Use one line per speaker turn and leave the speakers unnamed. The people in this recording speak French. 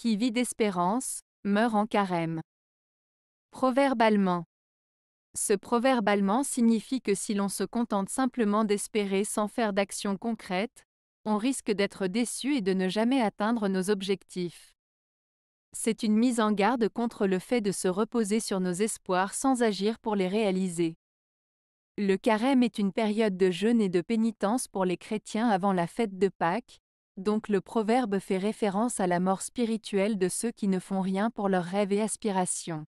qui vit d'espérance, meurt en carême. Proverbe allemand. Ce proverbe allemand signifie que si l'on se contente simplement d'espérer sans faire d'action concrète, on risque d'être déçu et de ne jamais atteindre nos objectifs. C'est une mise en garde contre le fait de se reposer sur nos espoirs sans agir pour les réaliser. Le carême est une période de jeûne et de pénitence pour les chrétiens avant la fête de Pâques, donc le proverbe fait référence à la mort spirituelle de ceux qui ne font rien pour leurs rêves et aspirations.